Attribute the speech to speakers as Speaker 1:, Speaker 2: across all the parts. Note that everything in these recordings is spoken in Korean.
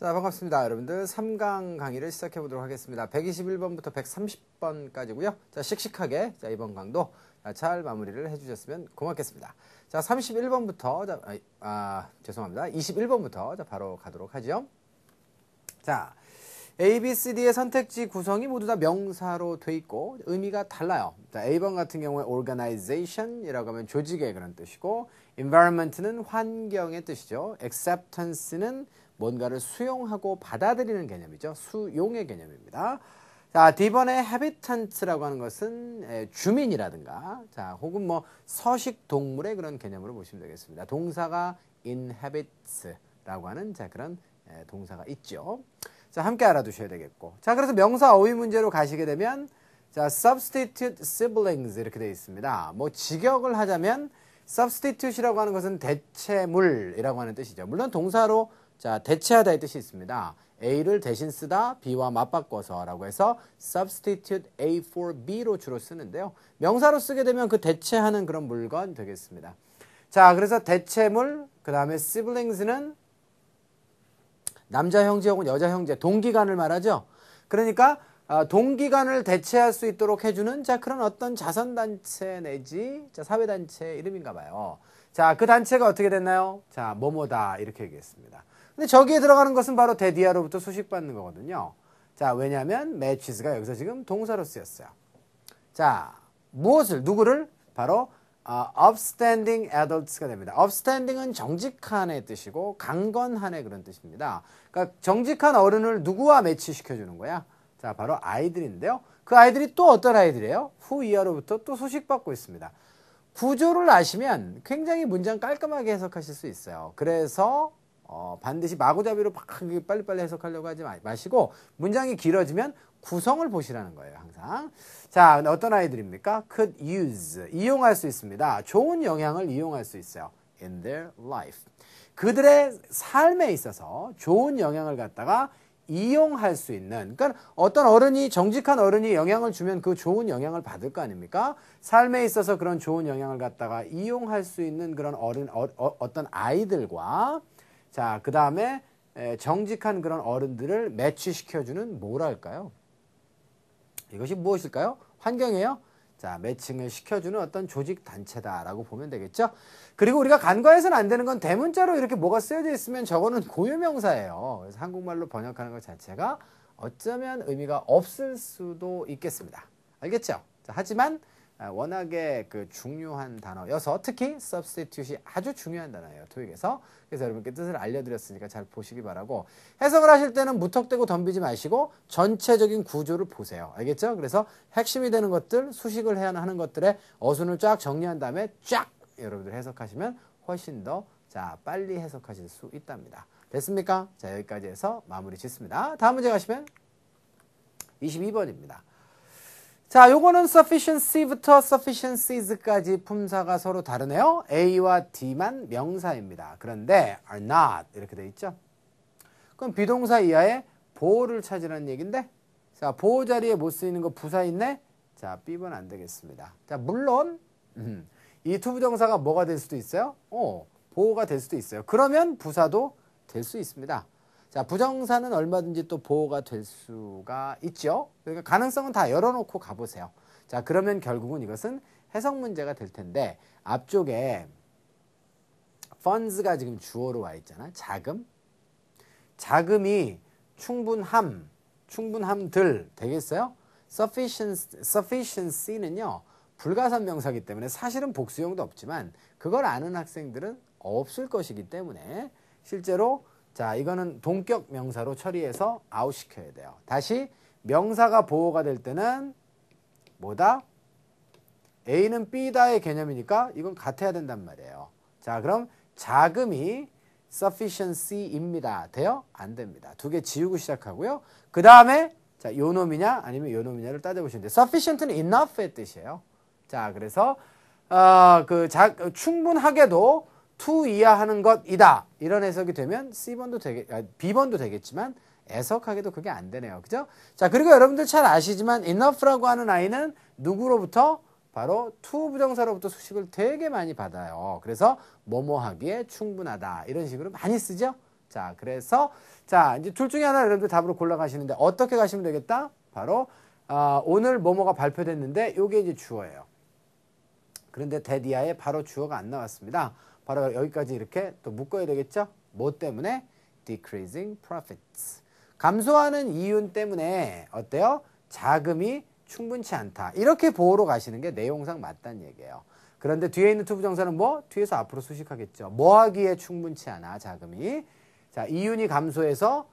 Speaker 1: 자, 반갑습니다. 여러분들 3강 강의를 시작해 보도록 하겠습니다. 121번부터 130번까지고요. 자, 씩씩하게 자, 이번 강도 잘 마무리를 해 주셨으면 고맙겠습니다. 자, 31번부터 자, 아, 죄송합니다. 21번부터 자, 바로 가도록 하죠. 자, A, B, C, D의 선택지 구성이 모두 다 명사로 돼 있고 의미가 달라요. 자, A번 같은 경우에 organization이라고 하면 조직의 그런 뜻이고 environment는 환경의 뜻이죠. acceptance는 뭔가를 수용하고 받아들이는 개념이죠. 수용의 개념입니다. 자, 디번의 habitants라고 하는 것은 주민이라든가 자, 혹은 뭐 서식 동물의 그런 개념으로 보시면 되겠습니다. 동사가 inhabits라고 하는 자, 그런 동사가 있죠. 자, 함께 알아두셔야 되겠고. 자, 그래서 명사 어휘 문제로 가시게 되면 자, substitute siblings 이렇게 되어 있습니다. 뭐 직역을 하자면 substitute이라고 하는 것은 대체물이라고 하는 뜻이죠. 물론 동사로 자, 대체하다의 뜻이 있습니다. A를 대신 쓰다, B와 맞바꿔서 라고 해서 substitute A for B로 주로 쓰는데요. 명사로 쓰게 되면 그 대체하는 그런 물건 되겠습니다. 자, 그래서 대체물, 그 다음에 siblings는 남자 형제 혹은 여자 형제, 동기간을 말하죠. 그러니까 어, 동기간을 대체할 수 있도록 해주는 자 그런 어떤 자선단체 내지 자, 사회단체 이름인가 봐요. 자, 그 단체가 어떻게 됐나요? 자, 뭐뭐다 이렇게 얘기했습니다. 근데 저기에 들어가는 것은 바로 데디아로부터 수식받는 거거든요. 자, 왜냐하면 매치즈가 여기서 지금 동사로 쓰였어요. 자, 무엇을 누구를 바로 어, upstanding adults가 됩니다. upstanding은 정직한의 뜻이고 강건한의 그런 뜻입니다. 그러니까 정직한 어른을 누구와 매치시켜 주는 거야? 자, 바로 아이들인데요. 그 아이들이 또 어떤 아이들이에요? 후 이하로부터 또 소식받고 있습니다. 구조를 아시면 굉장히 문장 깔끔하게 해석하실 수 있어요. 그래서 어, 반드시 마구잡이로 막 빨리빨리 해석하려고 하지 마시고 문장이 길어지면 구성을 보시라는 거예요, 항상. 자, 어떤 아이들입니까? could use. 이용할 수 있습니다. 좋은 영향을 이용할 수 있어요. in their life. 그들의 삶에 있어서 좋은 영향을 갖다가 이용할 수 있는 그러니까 어떤 어른이 정직한 어른이 영향을 주면 그 좋은 영향을 받을 거 아닙니까? 삶에 있어서 그런 좋은 영향을 갖다가 이용할 수 있는 그런 어른 어, 어, 어떤 아이들과 자, 그 다음에 정직한 그런 어른들을 매치시켜주는 뭐랄까요? 이것이 무엇일까요? 환경이에요? 자, 매칭을 시켜주는 어떤 조직 단체다라고 보면 되겠죠? 그리고 우리가 간과해서는 안 되는 건 대문자로 이렇게 뭐가 쓰여져 있으면 저거는 고유명사예요. 그래서 한국말로 번역하는 것 자체가 어쩌면 의미가 없을 수도 있겠습니다. 알겠죠? 자, 하지만 아, 워낙에 그 중요한 단어여서 특히 substitute이 아주 중요한 단어예요. 토익에서. 그래서 여러분께 뜻을 알려드렸으니까 잘 보시기 바라고 해석을 하실 때는 무턱대고 덤비지 마시고 전체적인 구조를 보세요. 알겠죠? 그래서 핵심이 되는 것들, 수식을 해야 하는 것들의 어순을 쫙 정리한 다음에 쫙 여러분들 해석하시면 훨씬 더 자, 빨리 해석하실 수 있답니다. 됐습니까? 자, 여기까지 해서 마무리 짓습니다. 다음 문제 가시면 22번입니다. 자, 요거는 sufficiency부터 sufficiencies까지 품사가 서로 다르네요. A와 D만 명사입니다. 그런데 are not 이렇게 돼 있죠. 그럼 비동사 이하에 보호를 찾으라는 얘긴데 자, 보호 자리에 못 쓰이는 거 부사 있네? 자, B번 안 되겠습니다. 자, 물론 음, 이 투부정사가 뭐가 될 수도 있어요? 어, 보호가 될 수도 있어요. 그러면 부사도 될 수 있습니다. 자, 부정사는 얼마든지 또 보호가 될 수가 있죠. 그러니까 가능성은 다 열어놓고 가보세요. 자, 그러면 결국은 이것은 해석 문제가 될 텐데 앞쪽에 funds가 지금 주어로 와 있잖아. 자금. 자금이 충분함, 충분함들 되겠어요? sufficiency, sufficiency는요. 불가산 명사기 때문에 사실은 복수용도 없지만 그걸 아는 학생들은 없을 것이기 때문에 실제로 자, 이거는 동격 명사로 처리해서 아웃시켜야 돼요. 다시 명사가 보호가 될 때는 뭐다? A는 B다의 개념이니까 이건 같아야 된단 말이에요. 자, 그럼 자금이 sufficiency입니다. 돼요? 안 됩니다. 두 개 지우고 시작하고요. 그 다음에 자, 요 놈이냐 아니면 요 놈이냐를 따져보시면 돼요. sufficient는 enough의 뜻이에요. 자, 그래서 어, 그 자, 충분하게도 to 이하하는 것이다. 이런 해석이 되면 C번도 되겠, 아, B번도 되겠지만 애석하게도 그게 안 되네요. 그죠? 자, 그리고 여러분들 잘 아시지만 enough라고 하는 아이는 누구로부터? 바로 to 부정사로부터 수식을 되게 많이 받아요. 그래서 뭐뭐 하기에 충분하다. 이런 식으로 많이 쓰죠? 자, 그래서 자, 이제 둘 중에 하나 여러분들 답으로 골라 가시는데 어떻게 가시면 되겠다? 바로 어, 오늘 뭐뭐가 발표됐는데 요게 이제 주어예요. 그런데 대디아에 바로 주어가 안 나왔습니다. 바로 여기까지 이렇게 또 묶어야 되겠죠? 뭐 때문에? Decreasing profits. 감소하는 이윤 때문에 어때요? 자금이 충분치 않다. 이렇게 보호로 가시는 게 내용상 맞다는 얘기예요. 그런데 뒤에 있는 투부정사는 뭐? 뒤에서 앞으로 수식하겠죠. 뭐 하기에 충분치 않아, 자금이. 자, 이윤이 감소해서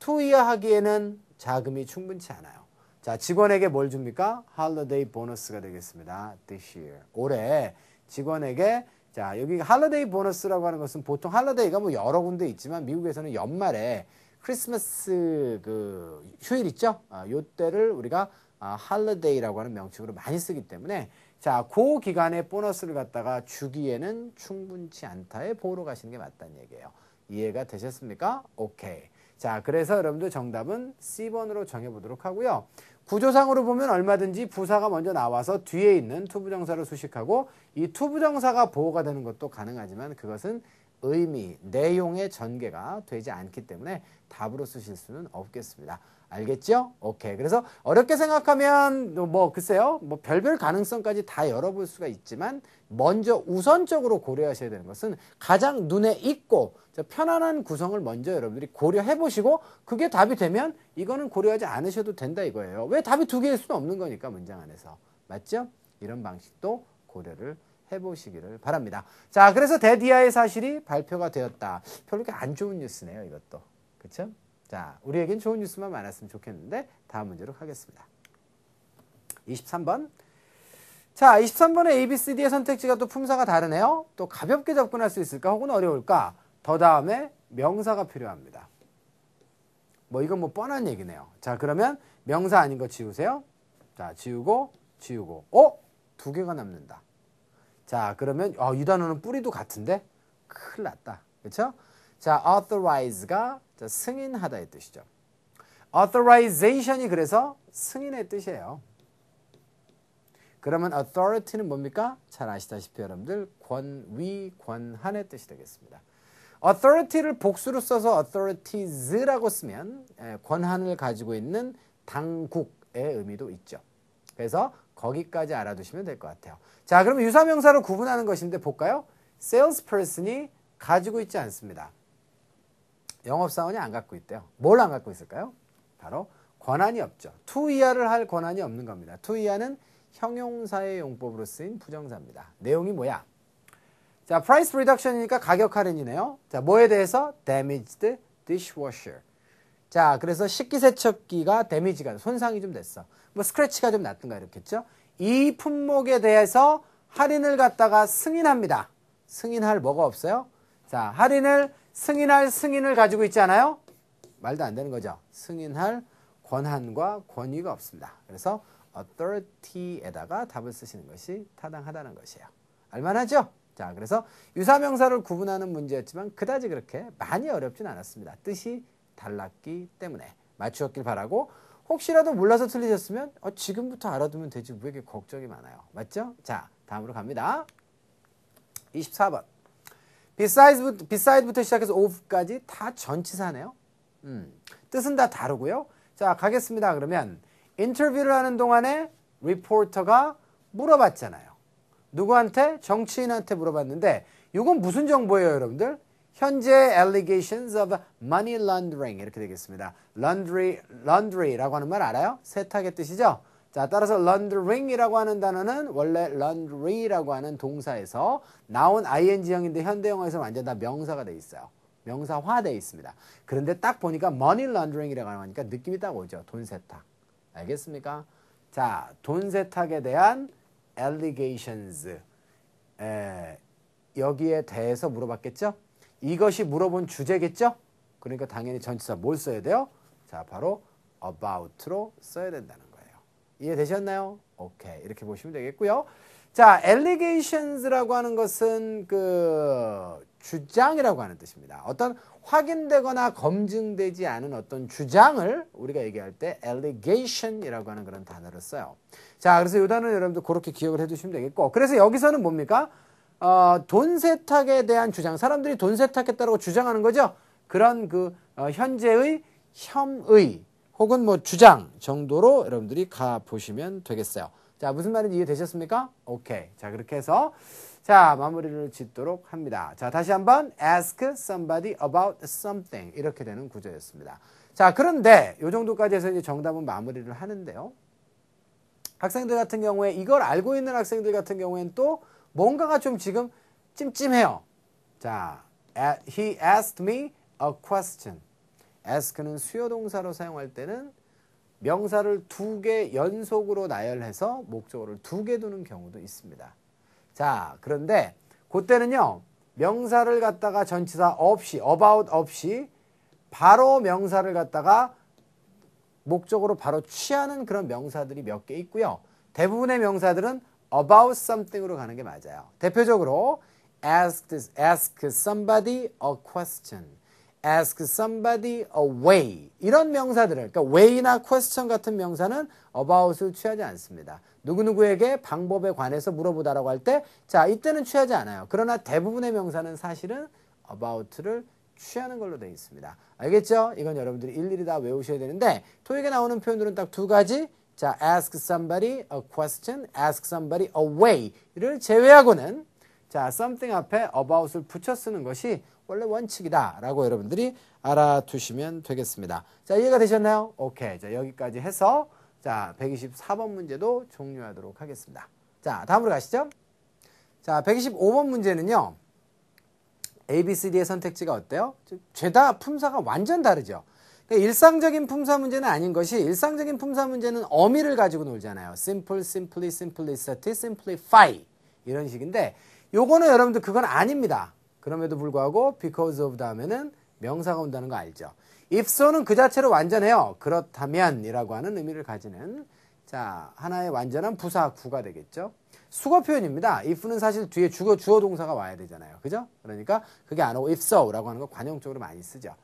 Speaker 1: 투이하하기에는 자금이 충분치 않아요. 자, 직원에게 뭘 줍니까? 할러데이 보너스가 되겠습니다. This year. 올해 직원에게 자, 여기 할러데이 보너스라고 하는 것은 보통 할러데이가 뭐 여러 군데 있지만 미국에서는 연말에 크리스마스 그 휴일 있죠? 아, 요 때를 우리가 할러데이라고 아, 하는 명칭으로 많이 쓰기 때문에 자, 그 기간에 보너스를 갖다가 주기에는 충분치 않다에 보러 가시는 게 맞다는 얘기예요. 이해가 되셨습니까? 오케이. 자, 그래서 여러분들 정답은 C번으로 정해보도록 하고요. 구조상으로 보면 얼마든지 부사가 먼저 나와서 뒤에 있는 투부정사를 수식하고 이 투부정사가 보호가 되는 것도 가능하지만 그것은 의미, 내용의 전개가 되지 않기 때문에 답으로 쓰실 수는 없겠습니다. 알겠죠? 오케이. 그래서 어렵게 생각하면 뭐 글쎄요. 뭐 별별 가능성까지 다 열어볼 수가 있지만 먼저 우선적으로 고려하셔야 되는 것은 가장 눈에 익고 편안한 구성을 먼저 여러분들이 고려해 보시고 그게 답이 되면 이거는 고려하지 않으셔도 된다 이거예요. 왜 답이 두 개일 수는 없는 거니까 문장 안에서. 맞죠? 이런 방식도 고려를 해보시기를 바랍니다. 자, 그래서 데디아의 사실이 발표가 되었다. 별로 안 좋은 뉴스네요, 이것도. 그쵸? 자, 우리에겐 좋은 뉴스만 많았으면 좋겠는데 다음 문제로 가겠습니다. 23번. 자, 23번의 A, B, C, D의 선택지가 또 품사가 다르네요. 또 가볍게 접근할 수 있을까 혹은 어려울까? 더 다음에 명사가 필요합니다. 뭐 이건 뭐 뻔한 얘기네요. 자, 그러면 명사 아닌 거 지우세요. 자, 지우고 지우고. 어? 두 개가 남는다. 자, 그러면 어, 이 단어는 뿌리도 같은데 큰일 났다. 그렇죠? 자, authorize가 자, 승인하다의 뜻이죠. authorization이 그래서 승인의 뜻이에요. 그러면 authority는 뭡니까? 잘 아시다시피 여러분들 권위, 권한의 뜻이 되겠습니다. authority를 복수로 써서 authorities라고 쓰면 예, 권한을 가지고 있는 당국의 의미도 있죠. 그래서 거기까지 알아두시면 될 것 같아요. 자, 그럼 유사명사로 구분하는 것인데 볼까요? salesperson이 가지고 있지 않습니다. 영업사원이 안 갖고 있대요. 뭘 안 갖고 있을까요? 바로 권한이 없죠. to 이하를 할 권한이 없는 겁니다. to 이하는 형용사의 용법으로 쓰인 부정사입니다. 내용이 뭐야? 자, price reduction이니까 가격 할인이네요. 자, 뭐에 대해서? damaged dishwasher. 자, 그래서 식기세척기가 데미지가 손상이 좀 됐어. 뭐 스크래치가 좀 났든가 이렇겠죠. 이 품목에 대해서 할인을 갖다가 승인합니다. 승인할 뭐가 없어요? 자, 할인을 승인할 승인을 가지고 있지 않아요? 말도 안 되는 거죠. 승인할 권한과 권위가 없습니다. 그래서 authority에다가 답을 쓰시는 것이 타당하다는 것이에요. 알만하죠? 자, 그래서 유사명사를 구분하는 문제였지만 그다지 그렇게 많이 어렵진 않았습니다. 뜻이 달랐기 때문에 맞추었길 바라고 혹시라도 몰라서 틀리셨으면 어, 지금부터 알아두면 되지 왜 이렇게 걱정이 많아요. 맞죠? 자, 다음으로 갑니다. 24번. besides, beside부터 시작해서 of까지 다 전치사네요. 음, 뜻은 다 다르고요. 자, 가겠습니다. 그러면 인터뷰를 하는 동안에 리포터가 물어봤잖아요. 누구한테? 정치인한테 물어봤는데 이건 무슨 정보예요, 여러분들? 현재 allegations of money laundering 이렇게 되겠습니다. laundry, laundry라고 하는 말 알아요? 세탁의 뜻이죠? 자, 따라서 laundering이라고 하는 단어는 원래 laundry라고 하는 동사에서 나온 ing형인데 현대영어에서 완전 다 명사가 돼 있어요. 명사화돼 있습니다. 그런데 딱 보니까 money laundering이라고 하니까 느낌이 딱 오죠. 돈 세탁. 알겠습니까? 자, 돈 세탁에 대한 allegations. 에, 여기에 대해서 물어봤겠죠? 이것이 물어본 주제겠죠? 그러니까 당연히 전치사 뭘 써야 돼요? 자, 바로 about로 써야 된다는 거예요. 이해되셨나요? 오케이. 이렇게 보시면 되겠고요. 자, allegations라고 하는 것은 그 주장이라고 하는 뜻입니다. 어떤 확인되거나 검증되지 않은 어떤 주장을 우리가 얘기할 때 allegation이라고 하는 그런 단어를 써요. 자, 그래서 이 단어는 여러분들 그렇게 기억을 해 두시면 되겠고. 그래서 여기서는 뭡니까? 어, 돈 세탁에 대한 주장, 사람들이 돈세탁했다고 주장하는 거죠. 그런 그 어, 현재의 혐의 혹은 뭐 주장 정도로 여러분들이 가 보시면 되겠어요. 자, 무슨 말인지 이해되셨습니까? 오케이. 자, 그렇게 해서 자, 마무리를 짓도록 합니다. 자, 다시 한번 ask somebody about something 이렇게 되는 구조였습니다. 자, 그런데 요 정도까지 해서 이제 정답은 마무리를 하는데요. 학생들 같은 경우에 이걸 알고 있는 학생들 같은 경우에는 또 뭔가가 좀 지금 찜찜해요. 자, he asked me a question. ask는 수요 동사로 사용할 때는 명사를 두 개 연속으로 나열해서 목적어를 두 개 두는 경우도 있습니다. 자, 그런데 그때는요. 명사를 갖다가 전치사 없이 about 없이 바로 명사를 갖다가 목적으로 바로 취하는 그런 명사들이 몇 개 있고요. 대부분의 명사들은 about something으로 가는 게 맞아요. 대표적으로 ask s ask somebody a question, ask somebody a way 이런 명사들을 그러니까 way나 question 같은 명사는 about을 취하지 않습니다. 누구누구에게 방법에 관해서 물어보다라고 할 때자 이때는 취하지 않아요. 그러나 대부분의 명사는 사실은 about를 취하는 걸로 되어 있습니다. 알겠죠? 이건 여러분들이 일일이 다 외우셔야 되는데 토익에 나오는 표현들은 딱 두 가지 자, ask somebody a question, ask somebody a way를 제외하고는 자, something 앞에 about을 붙여 쓰는 것이 원래 원칙이다라고 여러분들이 알아두시면 되겠습니다. 자, 이해가 되셨나요? 오케이. 자, 여기까지 해서 자, 124번 문제도 종료하도록 하겠습니다. 자, 다음으로 가시죠. 자, 125번 문제는요. ABCD의 선택지가 어때요? 죄다 품사가 완전 다르죠. 그러니까 일상적인 품사 문제는 아닌 것이 일상적인 품사 문제는 어미를 가지고 놀잖아요. simple, simply, simplicity, simplify 이런 식인데 요거는 여러분들 그건 아닙니다. 그럼에도 불구하고 because of 다음에는 명사가 온다는 거 알죠. if so는 그 자체로 완전해요. 그렇다면이라고 하는 의미를 가지는 자 하나의 완전한 부사 구가 되겠죠. 수거 표현입니다. if는 사실 뒤에 주어, 주어 동사가 와야 되잖아요. 그죠? 그러니까 그게 안 오고 if so라고 하는 거 관용적으로 많이 쓰죠.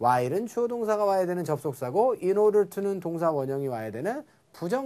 Speaker 1: while은 주어 동사가 와야 되는 접속사고 in order to는 동사 원형이 와야 되는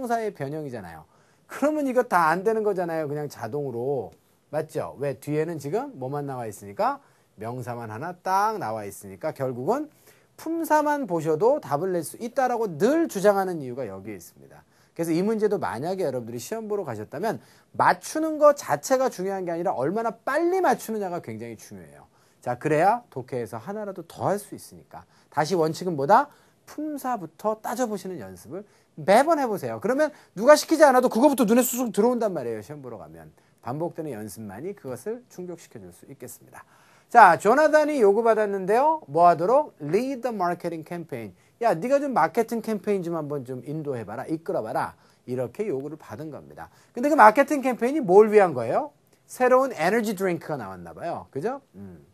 Speaker 1: 부정사의 변형이잖아요. 그러면 이거 다 안 되는 거잖아요. 그냥 자동으로. 맞죠? 왜? 뒤에는 지금 뭐만 나와 있으니까 명사만 하나 딱 나와 있으니까 결국은 품사만 보셔도 답을 낼 수 있다라고 늘 주장하는 이유가 여기에 있습니다. 그래서 이 문제도 만약에 여러분들이 시험 보러 가셨다면 맞추는 것 자체가 중요한 게 아니라 얼마나 빨리 맞추느냐가 굉장히 중요해요. 자, 그래야 독해에서 하나라도 더 할 수 있으니까. 다시 원칙은 뭐다? 품사부터 따져보시는 연습을 매번 해보세요. 그러면 누가 시키지 않아도 그거부터 눈에 쑥쑥 들어온단 말이에요. 시험 보러 가면. 반복되는 연습만이 그것을 충족시켜줄 수 있겠습니다. 자, 조나단이 요구받았는데요. 뭐 하도록? Lead the marketing campaign. 야, 네가 좀 마케팅 캠페인 좀 한번 좀 인도해봐라. 이끌어봐라. 이렇게 요구를 받은 겁니다. 근데 그 마케팅 캠페인이 뭘 위한 거예요? 새로운 에너지 드링크가 나왔나 봐요. 그죠? 음.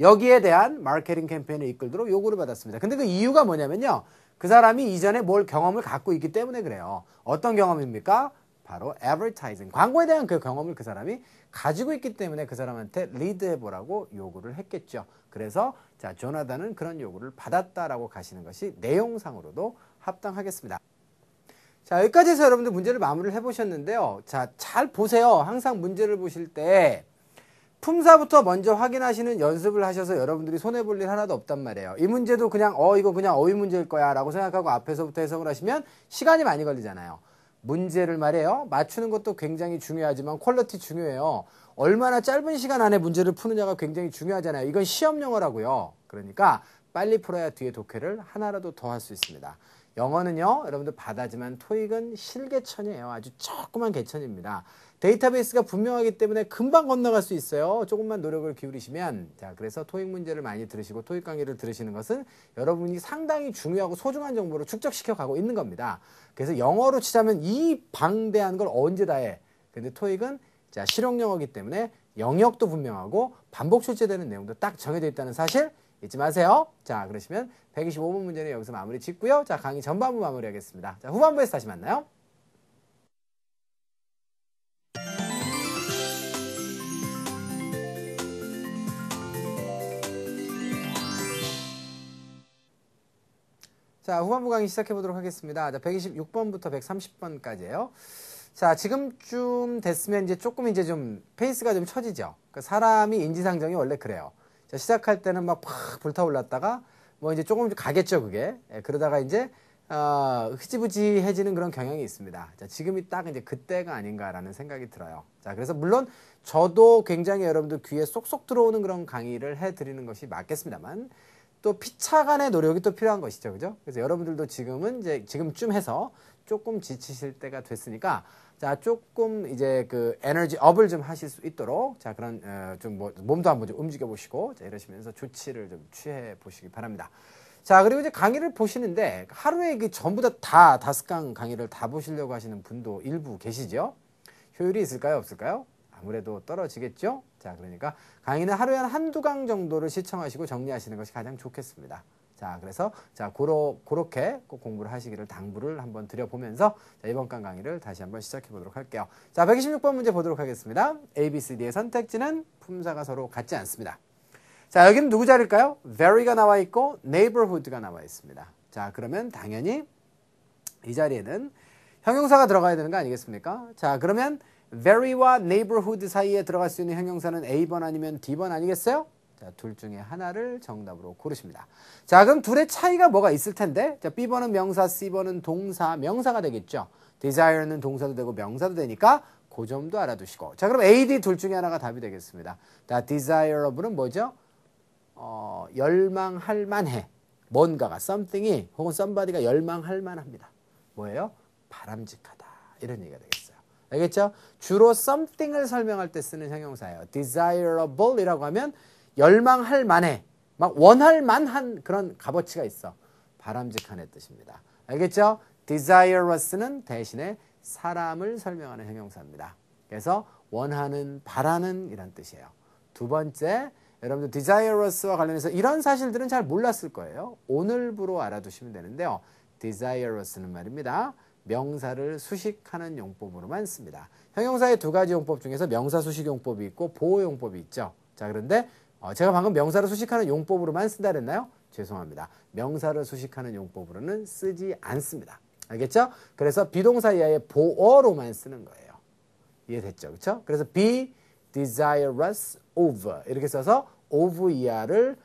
Speaker 1: 여기에 대한 마케팅 캠페인을 이끌도록 요구를 받았습니다. 근데 그 이유가 뭐냐면요. 그 사람이 이전에 뭘 경험을 갖고 있기 때문에 그래요. 어떤 경험입니까? 바로 advertising, 광고에 대한 그 경험을 그 사람이 가지고 있기 때문에 그 사람한테 리드해보라고 요구를 했겠죠. 그래서 자, 조나단은 그런 요구를 받았다라고 가시는 것이 내용상으로도 합당하겠습니다. 자, 여기까지 해서 여러분들 문제를 마무리를 해보셨는데요. 자, 잘 보세요. 항상 문제를 보실 때 품사부터 먼저 확인하시는 연습을 하셔서 여러분들이 손해볼 일 하나도 없단 말이에요. 이 문제도 그냥 어 이거 그냥 어휘 문제일 거야 라고 생각하고 앞에서부터 해석을 하시면 시간이 많이 걸리잖아요. 문제를 말해요. 맞추는 것도 굉장히 중요하지만 퀄리티 중요해요. 얼마나 짧은 시간 안에 문제를 푸느냐가 굉장히 중요하잖아요. 이건 시험 영어라고요. 그러니까 빨리 풀어야 뒤에 독해를 하나라도 더 할 수 있습니다. 영어는요. 여러분들 바다지만 토익은 실개천이에요. 아주 조그만 개천입니다. 데이터베이스가 분명하기 때문에 금방 건너갈 수 있어요. 조금만 노력을 기울이시면 자 그래서 토익 문제를 많이 들으시고 토익 강의를 들으시는 것은 여러분이 상당히 중요하고 소중한 정보를 축적시켜 가고 있는 겁니다. 그래서 영어로 치자면 이 방대한 걸 언제 다 해. 근데 토익은 자 실용 영어기 때문에 영역도 분명하고 반복 출제되는 내용도 딱 정해져 있다는 사실 잊지 마세요. 자 그러시면 125번 문제는 여기서 마무리 짓고요. 자 강의 전반부 마무리하겠습니다. 자 후반부에서 다시 만나요. 자, 후반부 강의 시작해 보도록 하겠습니다. 자, 126번부터 130번까지예요. 자, 지금쯤 됐으면 이제 조금 이제 좀 페이스가 좀 처지죠. 그 사람이 인지상정이 원래 그래요. 자, 시작할 때는 막팍 불타올랐다가 뭐 이제 조금 가겠죠, 그게. 예, 그러다가 이제 어, 흐지부지해지는 그런 경향이 있습니다. 자, 지금이 딱 이제 그때가 아닌가라는 생각이 들어요. 자, 그래서 물론 저도 굉장히 여러분들 귀에 쏙쏙 들어오는 그런 강의를 해드리는 것이 맞겠습니다만, 또 피차간의 노력이 또 필요한 것이죠. 그죠? 그래서 여러분들도 지금은 이제 지금쯤 해서 조금 지치실 때가 됐으니까 자, 조금 이제 그 에너지 업을 좀 하실 수 있도록 자, 그런 어, 좀뭐 몸도 한번 좀 움직여 보시고 자, 이러시면서 조치를 좀 취해 보시기 바랍니다. 자, 그리고 이제 강의를 보시는데 하루에 그 전부 다다 다섯 강 강의를 다 보시려고 하시는 분도 일부 계시죠? 효율이 있을까요? 없을까요? 아무래도 떨어지겠죠? 자, 그러니까 강의는 하루에 한두 강 정도를 시청하시고 정리하시는 것이 가장 좋겠습니다. 자, 그래서 자, 고로, 그렇게 꼭 공부를 하시기를 당부를 한번 드려보면서 자, 이번 강 강의를 다시 한번 시작해 보도록 할게요. 자, 126번 문제 보도록 하겠습니다. A, B, C, D의 선택지는 품사가 서로 같지 않습니다. 자, 여기는 누구 자리일까요? very가 나와 있고 neighborhood가 나와 있습니다. 자, 그러면 당연히 이 자리에는 형용사가 들어가야 되는 거 아니겠습니까? 자, 그러면 very와 neighborhood 사이에 들어갈 수 있는 형용사는 A번 아니면 D번 아니겠어요? 자, 둘 중에 하나를 정답으로 고르십니다. 자, 그럼 둘의 차이가 뭐가 있을 텐데? 자, B번은 명사, C번은 동사, 명사가 되겠죠. desire는 동사도 되고 명사도 되니까 그 점도 알아두시고. 자, 그럼 A, D 둘 중에 하나가 답이 되겠습니다. 자, desirable은 뭐죠? 어, 열망할 만해. 뭔가가, something이 혹은 somebody가 열망할 만합니다. 뭐예요? 바람직하다. 이런 얘기가 되겠습니다. 알겠죠? 주로 something을 설명할 때 쓰는 형용사예요. desirable이라고 하면 열망할 만해, 막 원할 만한 그런 값어치가 있어. 바람직한의 뜻입니다. 알겠죠? desirous는 대신에 사람을 설명하는 형용사입니다. 그래서 원하는, 바라는 이란 뜻이에요. 두 번째, 여러분들 desirous와 관련해서 이런 사실들은 잘 몰랐을 거예요. 오늘부로 알아두시면 되는데요. desirous는 말입니다. 명사를 수식하는 용법으로만 씁니다. 형용사의 두 가지 용법 중에서 명사 수식 용법이 있고 보호 용법이 있죠. 자 그런데 어, 제가 방금 명사를 수식하는 용법으로만 쓴다 그랬나요? 죄송합니다. 명사를 수식하는 용법으로는 쓰지 않습니다. 알겠죠? 그래서 비동사 이하의 보어로만 쓰는 거예요. 이해됐죠? 그렇죠? 그래서 be desirous o v 이렇게 써서 of 이하를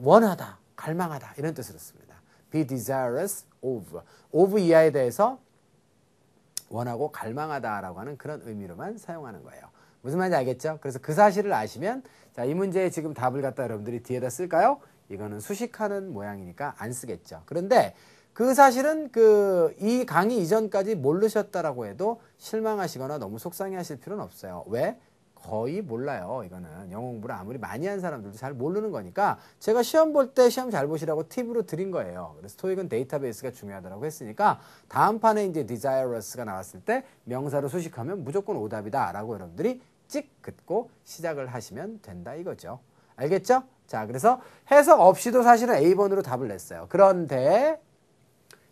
Speaker 1: 원하다, 갈망하다 이런 뜻으로 씁니다. be desirous of. of 이하에 대해서 원하고 갈망하다라고 하는 그런 의미로만 사용하는 거예요. 무슨 말인지 알겠죠? 그래서 그 사실을 아시면 자, 이 문제에 지금 답을 갖다 여러분들이 뒤에다 쓸까요? 이거는 수식하는 모양이니까 안 쓰겠죠. 그런데 그 사실은 그 이 강의 이전까지 모르셨다라고 해도 실망하시거나 너무 속상해 하실 필요는 없어요. 왜? 거의 몰라요. 이거는 영어 공부를 아무리 많이 한 사람들도 잘 모르는 거니까 제가 시험 볼 때 시험 잘 보시라고 팁으로 드린 거예요. 그래서 토익은 데이터베이스가 중요하다고 했으니까 다음 판에 이제 desirous가 나왔을 때 명사로 수식하면 무조건 오답이다라고 여러분들이 찍 긋고 시작을 하시면 된다 이거죠. 알겠죠? 자, 그래서 해석 없이도 사실은 A번으로 답을 냈어요. 그런데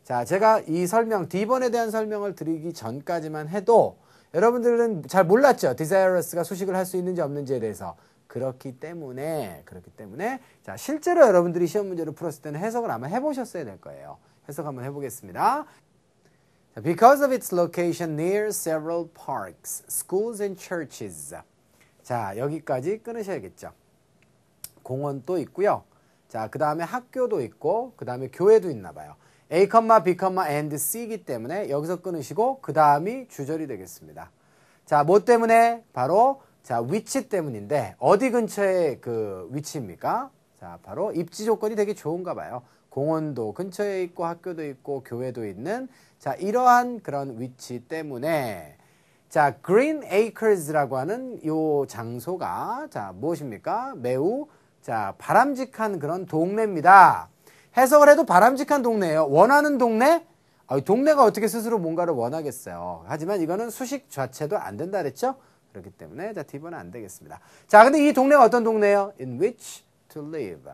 Speaker 1: 자, 제가 이 설명 D번에 대한 설명을 드리기 전까지만 해도 여러분들은 잘 몰랐죠. 디자이러스가 수식을 할 수 있는지 없는지에 대해서. 그렇기 때문에 그렇기 때문에 자, 실제로 여러분들이 시험 문제를 풀었을 때는 해석을 아마 해 보셨어야 될 거예요. 해석 한번 해 보겠습니다. Because of its location near several parks, schools and churches. 자, 여기까지 끊으셔야겠죠. 공원도 있고요. 자, 그 다음에 학교도 있고, 그 다음에 교회도 있나 봐요. A, B, and C이기 때문에 여기서 끊으시고 그 다음이 주절이 되겠습니다. 자, 뭐 때문에? 바로 자 위치 때문인데 어디 근처에 그 위치입니까? 자, 바로 입지 조건이 되게 좋은가 봐요. 공원도 근처에 있고 학교도 있고 교회도 있는 자 이러한 그런 위치 때문에 자 Green Acres라고 하는 요 장소가 자 무엇입니까? 매우 자 바람직한 그런 동네입니다. 해석을 해도 바람직한 동네예요. 원하는 동네? 아, 동네가 어떻게 스스로 뭔가를 원하겠어요. 하지만 이거는 수식 자체도 안 된다 그랬죠? 그렇기 때문에 자, D번은 안 되겠습니다. 자, 근데 이 동네가 어떤 동네예요? In which to live.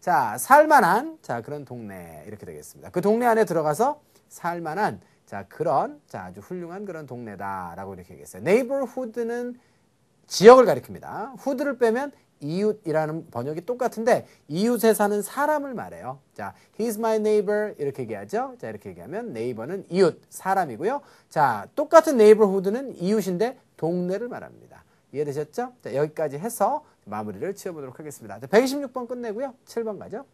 Speaker 1: 자, 살만한 자, 그런 동네 이렇게 되겠습니다. 그 동네 안에 들어가서 살만한 자, 그런 자, 아주 훌륭한 그런 동네다라고 이렇게 얘기했어요. neighborhood는 지역을 가리킵니다. 후드를 빼면 이웃이라는 번역이 똑같은데 이웃에 사는 사람을 말해요. 자, he's my neighbor 이렇게 얘기하죠. 자, 이렇게 얘기하면 네이버는 이웃, 사람이고요. 자, 똑같은 네이버후드는 이웃인데 동네를 말합니다. 이해되셨죠? 자, 여기까지 해서 마무리를 지어보도록 하겠습니다. 자, 126번 끝내고요. 7번 가죠.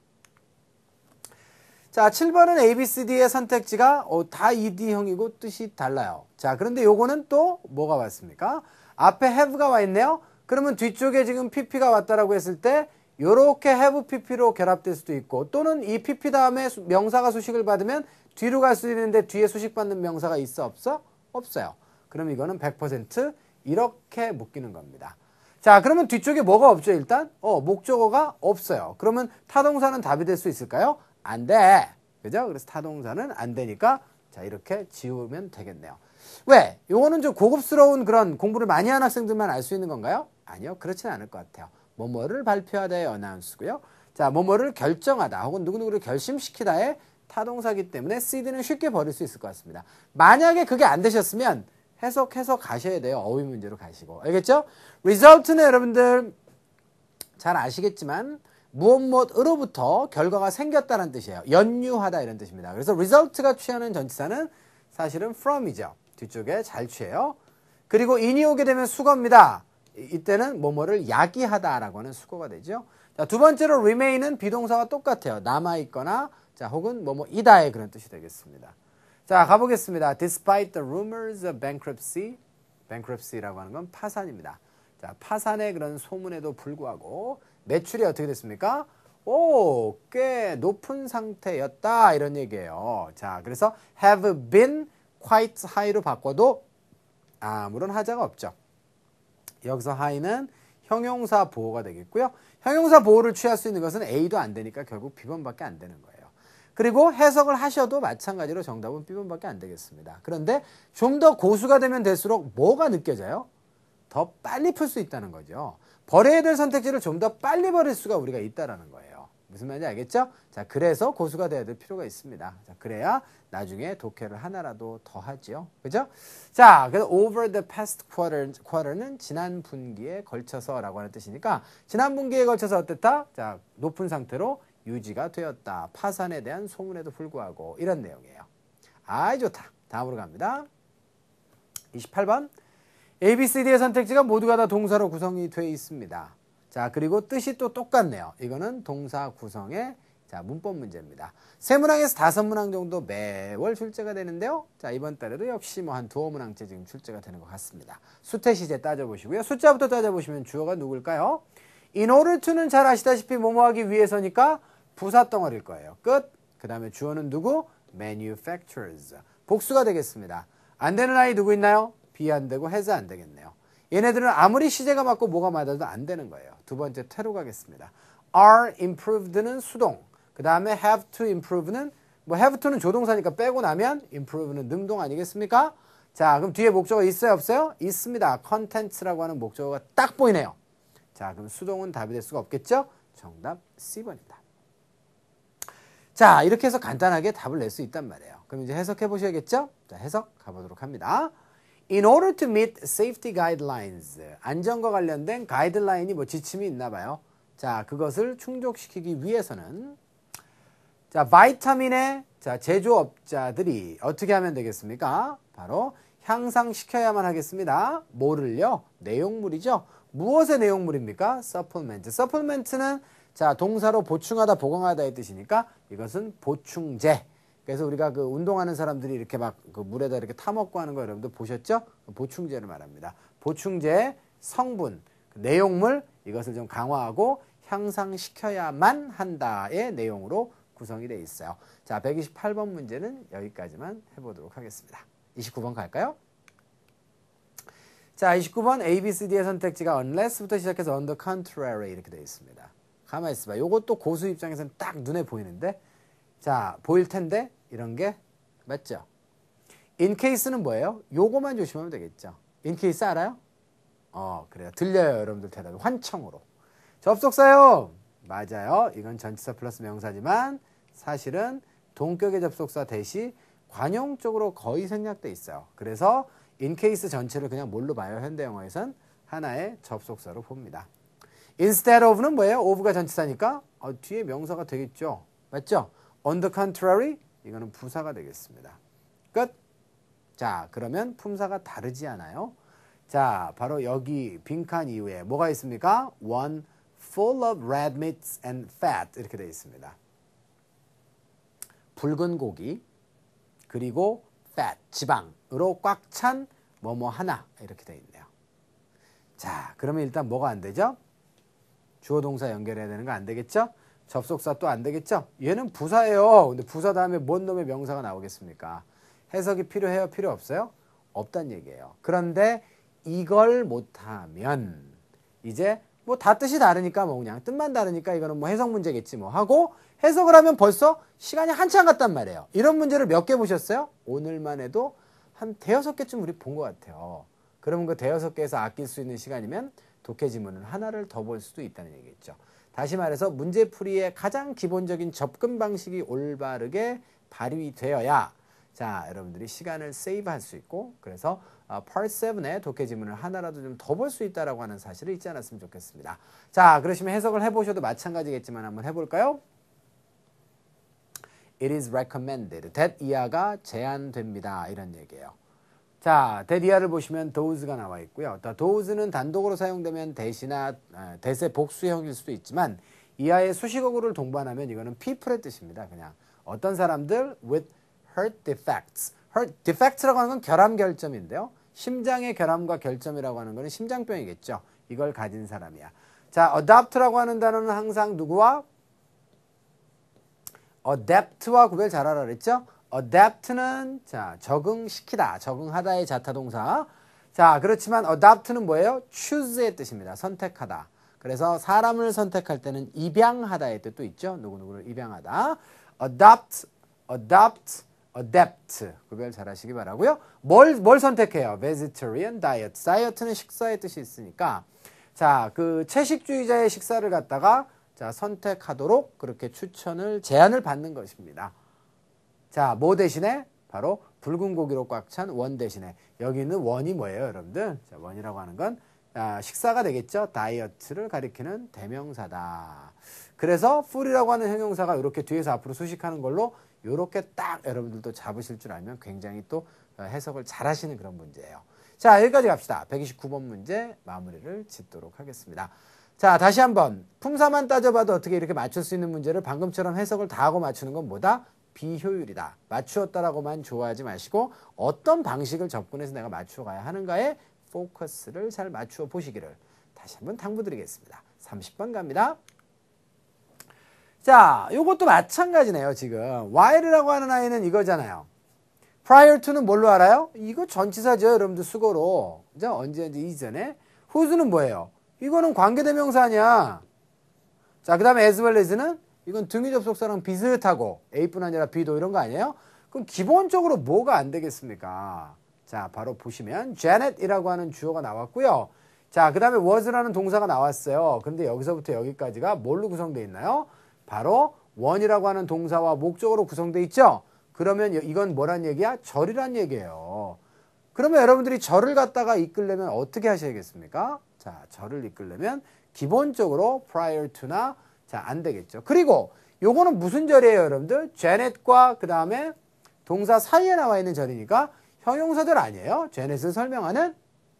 Speaker 1: 자, 7번은 ABCD의 선택지가 어, 다 ED형이고 뜻이 달라요. 자, 그런데 요거는 또 뭐가 왔습니까? 앞에 have가 와 있네요. 그러면 뒤쪽에 지금 pp가 왔다라고 했을 때 이렇게 have pp로 결합될 수도 있고 또는 이 pp 다음에 명사가 수식을 받으면 뒤로 갈 수 있는데 뒤에 수식받는 명사가 있어 없어? 없어요. 그럼 이거는 100% 이렇게 묶이는 겁니다. 자 그러면 뒤쪽에 뭐가 없죠 일단? 어 목적어가 없어요. 그러면 타동사는 답이 될 수 있을까요? 안 돼. 그죠? 그래서 타동사는 안 되니까 자 이렇게 지우면 되겠네요. 왜? 요거는 좀 고급스러운 그런 공부를 많이 한 학생들만 알 수 있는 건가요? 아니요. 그렇진 않을 것 같아요. 뭐뭐를 발표하다의 어나운스고요. 자, 뭐뭐를 결정하다 혹은 누구누구를 결심시키다의 타동사기 때문에 시드는 쉽게 버릴 수 있을 것 같습니다. 만약에 그게 안 되셨으면 해석해서 가셔야 돼요. 어휘 문제로 가시고. 알겠죠? result는 여러분들 잘 아시겠지만 무엇 무엇으로부터 결과가 생겼다는 뜻이에요. 연유하다 이런 뜻입니다. 그래서 result가 취하는 전치사는 사실은 from이죠. 뒤쪽에 잘 취해요. 그리고 in이 오게 되면 수거입니다. 이때는 뭐뭐를 야기하다라고 하는 수거가 되죠. 자, 두 번째로 remain은 비동사와 똑같아요. 남아 있거나 자, 혹은 뭐뭐이다의 그런 뜻이 되겠습니다. 자, 가보겠습니다. Despite the rumors of bankruptcy, bankruptcy라고 하는 건 파산입니다. 자, 파산의 그런 소문에도 불구하고 매출이 어떻게 됐습니까? 오, 꽤 높은 상태였다 이런 얘기예요. 자, 그래서 have been quite high로 바꿔도 아무런 하자가 없죠. 여기서 하이는 형용사 보호가 되겠고요. 형용사 보호를 취할 수 있는 것은 A도 안 되니까 결국 B번밖에 안 되는 거예요. 그리고 해석을 하셔도 마찬가지로 정답은 B번밖에 안 되겠습니다. 그런데 좀 더 고수가 되면 될수록 뭐가 느껴져요? 더 빨리 풀 수 있다는 거죠. 버려야 될 선택지를 좀 더 빨리 버릴 수가 우리가 있다는 거예요. 무슨 말인지 알겠죠? 자, 그래서 고수가 돼야 될 필요가 있습니다. 자, 그래야 나중에 독해를 하나라도 더 하지요. 그죠? 자, 그래서 over the past quarter, quarter는 지난 분기에 걸쳐서 라고 하는 뜻이니까, 지난 분기에 걸쳐서 어땠다? 자, 높은 상태로 유지가 되었다. 파산에 대한 소문에도 불구하고, 이런 내용이에요. 아이, 좋다. 다음으로 갑니다. 28번. ABCD의 선택지가 모두가 다 동사로 구성이 되어 있습니다. 자, 그리고 뜻이 또 똑같네요. 이거는 동사 구성의 자, 문법 문제입니다. 세 문항에서 다섯 문항 정도 매월 출제가 되는데요. 자, 이번 달에도 역시 뭐 한 두어 문항째 지금 출제가 되는 것 같습니다. 수태시제 따져보시고요. 숫자부터 따져보시면 주어가 누굴까요? In order to는 잘 아시다시피 뭐뭐 하기 위해서니까 부사 덩어리일 거예요. 끝. 그 다음에 주어는 누구? manufacturers. 복수가 되겠습니다. 안 되는 아이 누구 있나요? 비안 되고 해서 안 되겠네요. 얘네들은 아무리 시제가 맞고 뭐가 맞아도 안 되는 거예요. 두 번째 테로 가겠습니다. are improved는 수동, 그 다음에 have to improve는 뭐 have to는 조동사니까 빼고 나면 improve는 능동 아니겠습니까? 자, 그럼 뒤에 목적어 있어요, 없어요? 있습니다. content라고 s 하는 목적어가 딱 보이네요. 자, 그럼 수동은 답이 될 수가 없겠죠? 정답 C번입니다. 자, 이렇게 해서 간단하게 답을 낼 수 있단 말이에요. 그럼 이제 해석해 보셔야겠죠? 자, 해석 가보도록 합니다. In order to meet safety guidelines, 안전과 관련된 가이드라인이 뭐 지침이 있나 봐요. 자, 그것을 충족시키기 위해서는 자, 바이타민의 자, 제조업자들이 어떻게 하면 되겠습니까? 바로 향상시켜야만 하겠습니다. 뭐를요? 내용물이죠. 무엇의 내용물입니까? 서 u 먼트서 e 먼트는 자, 동사로 보충하다, 보강하다의 뜻이니까 이것은 보충제. 그래서 우리가 그 운동하는 사람들이 이렇게 막그 물에다 이렇게 타먹고 하는 거 여러분들 보셨죠? 그 보충제를 말합니다. 보충제 성분, 그 내용물 이것을 좀 강화하고 향상시켜야만 한다의 내용으로 구성이 되어 있어요. 자, 128번 문제는 여기까지만 해보도록 하겠습니다. 29번 갈까요? 자, 29번 A, B, C, D의 선택지가 unless부터 시작해서 on the contrary 이렇게 되어 있습니다. 가만히 있어봐. 요것도 고수 입장에서는 딱 눈에 보이는데 자, 보일 텐데 이런 게 맞죠? in case는 뭐예요? 요거만 조심하면 되겠죠. in case 알아요? 어, 그래요. 들려요, 여러분들 대답이 환청으로. 접속사요. 맞아요. 이건 전치사 플러스 명사지만 사실은 동격의 접속사 대시 관용 쪽으로 거의 생략돼 있어요. 그래서 in case 전체를 그냥 뭘로 봐요? 현대 영어에선 하나의 접속사로 봅니다. instead of는 뭐예요? of가 전치사니까 어, 뒤에 명사가 되겠죠. 맞죠? on the contrary 이거는 부사가 되겠습니다. 끝! 자, 그러면 품사가 다르지 않아요? 자, 바로 여기 빈칸 이후에 뭐가 있습니까? One full of red meats and fat 이렇게 되어 있습니다. 붉은 고기 그리고 fat 지방으로 꽉 찬 뭐뭐 하나 이렇게 되어 있네요. 자, 그러면 일단 뭐가 안 되죠? 주어 동사 연결해야 되는 거 안 되겠죠? 접속사 또 안 되겠죠? 얘는 부사예요. 근데 부사 다음에 뭔 놈의 명사가 나오겠습니까? 해석이 필요해요? 필요 없어요? 없단 얘기예요. 그런데 이걸 못하면 이제 뭐 다 뜻이 다르니까 뭐 그냥 뜻만 다르니까 이거는 뭐 해석 문제겠지 뭐 하고 해석을 하면 벌써 시간이 한참 갔단 말이에요. 이런 문제를 몇 개 보셨어요? 오늘만 해도 한 대여섯 개쯤 우리 본 것 같아요. 그러면 그 대여섯 개에서 아낄 수 있는 시간이면 독해 지문을 하나를 더 볼 수도 있다는 얘기겠죠. 다시 말해서 문제풀이의 가장 기본적인 접근 방식이 올바르게 발휘되어야 자 여러분들이 시간을 세이브할 수 있고 그래서 어, p a r 7의 독해 지문을 하나라도 좀 더 볼 수 있다라고 하는 사실을 잊지 않았으면 좋겠습니다. 자 그러시면 해석을 해보셔도 마찬가지겠지만 한번 해볼까요? It is recommended that 이하가 제한됩니다. 이런 얘기예요. 자, 데디아를 보시면 도우즈가 나와 있고요. 도우즈는 단독으로 사용되면 대시나 아, 대세 복수형일 수도 있지만 이하의 수식어구를 동반하면 이거는 people의 뜻입니다. 그냥 어떤 사람들 with heart defects. heart defects라고 하는 건 결함 결점인데요. 심장의 결함과 결점이라고 하는 것은 심장병이겠죠. 이걸 가진 사람이야. 자, adapt라고 하는 단어는 항상 누구와 adapt와 구별 잘하라 그랬죠? adapt는 자, 적응시키다, 적응하다의 자타동사. 자, 그렇지만 adapt는 뭐예요? choose의 뜻입니다. 선택하다. 그래서 사람을 선택할 때는 입양하다의 뜻도 있죠. 누구누구를 입양하다. a d a p t a d a p t adapt. 구별 잘 하시기 바라고요. 뭘, 뭘 선택해요? vegetarian diet. 다이어트는 식사의 뜻이 있으니까 자, 그 채식주의자의 식사를 갖다가 자, 선택하도록 그렇게 추천을 제안을 받는 것입니다. 자, 뭐 대신에 바로 붉은 고기로 꽉 찬 원 대신에 여기 있는 원이 뭐예요, 여러분들? 자, 원이라고 하는 건 아, 식사가 되겠죠. 다이어트를 가리키는 대명사다. 그래서 풀이라고 하는 형용사가 이렇게 뒤에서 앞으로 수식하는 걸로 이렇게 딱 여러분들도 잡으실 줄 알면 굉장히 또 어, 해석을 잘 하시는 그런 문제예요. 자, 여기까지 갑시다. 129번 문제 마무리를 짓도록 하겠습니다. 자, 다시 한번 품사만 따져봐도 어떻게 이렇게 맞출 수 있는 문제를 방금처럼 해석을 다 하고 맞추는 건 뭐다? 비효율이다. 맞추었다라고만 좋아하지 마시고 어떤 방식을 접근해서 내가 맞추어 가야 하는가에 포커스를 잘 맞추어 보시기를 다시 한번 당부드리겠습니다. 30번 갑니다. 자, 이것도 마찬가지네요, 지금. while이라고 하는 아이는 이거잖아요. prior to는 뭘로 알아요? 이거 전치사죠, 여러분들 수고로. 자, 언제 언제 이전에. whose는 뭐예요? 이거는 관계대명사 아니야. 자, 그 다음에 as well as는 이건 등위 접속사랑 비슷하고 A뿐 아니라 B도 이런 거 아니에요? 그럼 기본적으로 뭐가 안 되겠습니까? 자, 바로 보시면 Janet이라고 하는 주어가 나왔고요. 자, 그 다음에 was라는 동사가 나왔어요. 그런데 여기서부터 여기까지가 뭘로 구성되어 있나요? 바로 원이라고 하는 동사와 목적으로 구성되어 있죠? 그러면 이건 뭐란 얘기야? 절이란 얘기예요. 그러면 여러분들이 절을 갖다가 이끌려면 어떻게 하셔야겠습니까? 자, 절을 이끌려면 기본적으로 prior to나 자, 안 되겠죠. 그리고 요거는 무슨 절이에요, 여러분들? 제넷과 그 다음에 동사 사이에 나와 있는 절이니까 형용사절 아니에요. 제넷을 설명하는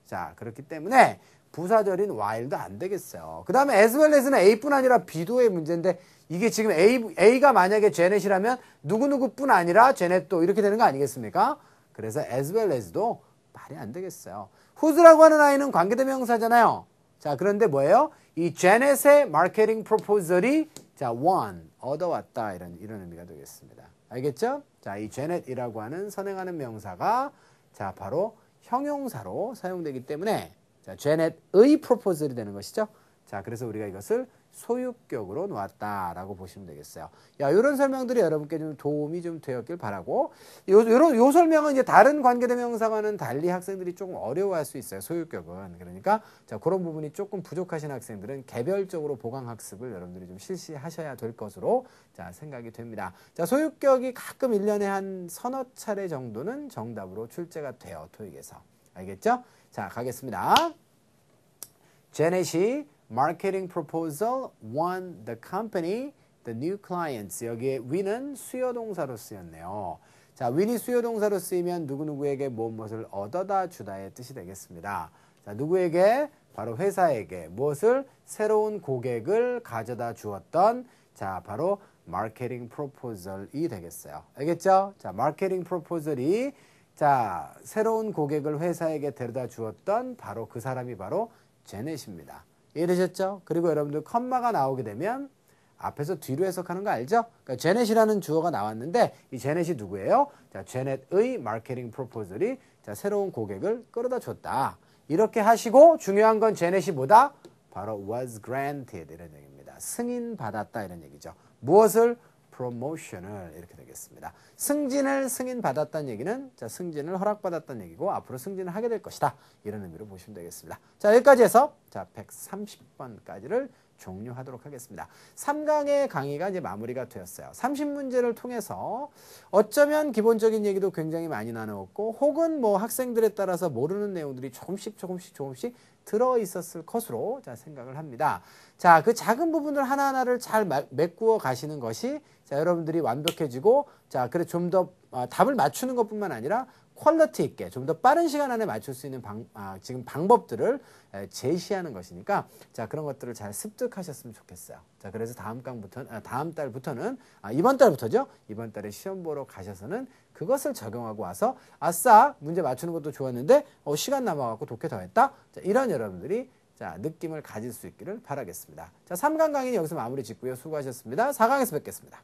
Speaker 1: 자, 그렇기 때문에 부사절인 while도 안 되겠어요. 그 다음에 as well as는 a뿐 아니라 b도의 문제인데 이게 지금 a, a가 만약에 제넷이라면 누구누구뿐 아니라 제넷도 이렇게 되는 거 아니겠습니까? 그래서 as well as도 말이 안 되겠어요. w h o s 라고 하는 아이는 관계대명사잖아요. 자, 그런데 뭐예요? 이 제넷의 마케팅 프로포절이 자, won, 얻어왔다 이런 이런 의미가 되겠습니다. 알겠죠? 자, 이 제넷이라고 하는 선행하는 명사가 자, 바로 형용사로 사용되기 때문에 자, 제넷의 프로포절이 되는 것이죠. 자, 그래서 우리가 이것을 소유격으로 놓았다라고 보시면 되겠어요. 야, 이런 설명들이 여러분께 좀 도움이 좀 되었길 바라고. 요, 요런, 요 설명은 이제 다른 관계대명사와는 달리 학생들이 조금 어려워할 수 있어요. 소유격은. 그러니까 자, 그런 부분이 조금 부족하신 학생들은 개별적으로 보강학습을 여러분들이 좀 실시하셔야 될 것으로 자, 생각이 됩니다. 자, 소유격이 가끔 1년에 한 서너 차례 정도는 정답으로 출제가 돼요. 토익에서. 알겠죠? 자, 가겠습니다. 제넷이 marketing proposal won the company the new clients. 여기에 win은 수요 동사로 쓰였네요. 자, win이 수요 동사로 쓰이면 누구누구에게 무엇을 얻어다 주다의 뜻이 되겠습니다. 자, 누구에게 바로 회사에게 무엇을 새로운 고객을 가져다 주었던 자, 바로 마케팅 프로포절이 되겠어요. 알겠죠? 자, 마케팅 프로포절이 자, 새로운 고객을 회사에게 데려다 주었던 바로 그 사람이 바로 제넷입니다. 이해되셨죠? 그리고 여러분들 컴마가 나오게 되면 앞에서 뒤로 해석하는 거 알죠? 그러니까 제넷이라는 주어가 나왔는데 이 제넷이 누구예요? 자, 제넷의 마케팅 프로포즈이 자, 새로운 고객을 끌어다 줬다. 이렇게 하시고 중요한 건 제넷이 뭐다? 바로 was granted 이런 얘기입니다. 승인 받았다 이런 얘기죠. 무엇을 promotion을 이렇게 되겠습니다. 승진을 승인받았다는 얘기는 자, 승진을 허락받았다는 얘기고 앞으로 승진을 하게 될 것이다. 이런 의미로 보시면 되겠습니다. 자, 여기까지 해서 자, 130번까지를 종료하도록 하겠습니다. 3강의 강의가 이제 마무리가 되었어요. 30문제를 통해서 어쩌면 기본적인 얘기도 굉장히 많이 나누었고 혹은 뭐 학생들에 따라서 모르는 내용들이 조금씩 조금씩 조금씩 들어 있었을 것으로 자, 생각을 합니다. 자, 그 작은 부분을 하나하나를 잘 메꾸어 가시는 것이 자, 여러분들이 완벽해지고 자, 그래 좀더 아, 답을 맞추는 것뿐만 아니라 퀄러티 있게 좀 더 빠른 시간 안에 맞출 수 있는 방, 아, 지금 방법들을 제시하는 것이니까 자 그런 것들을 잘 습득하셨으면 좋겠어요. 자 그래서 다음 강부터 아, 다음 달부터는 아, 이번 달부터죠. 이번 달에 시험 보러 가셔서는 그것을 적용하고 와서 아싸 문제 맞추는 것도 좋았는데 어, 시간 남아갖고 독해 더했다. 자, 이런 여러분들이 자 느낌을 가질 수 있기를 바라겠습니다. 자 3강 강의는 여기서 마무리 짓고요. 수고하셨습니다. 4강에서 뵙겠습니다.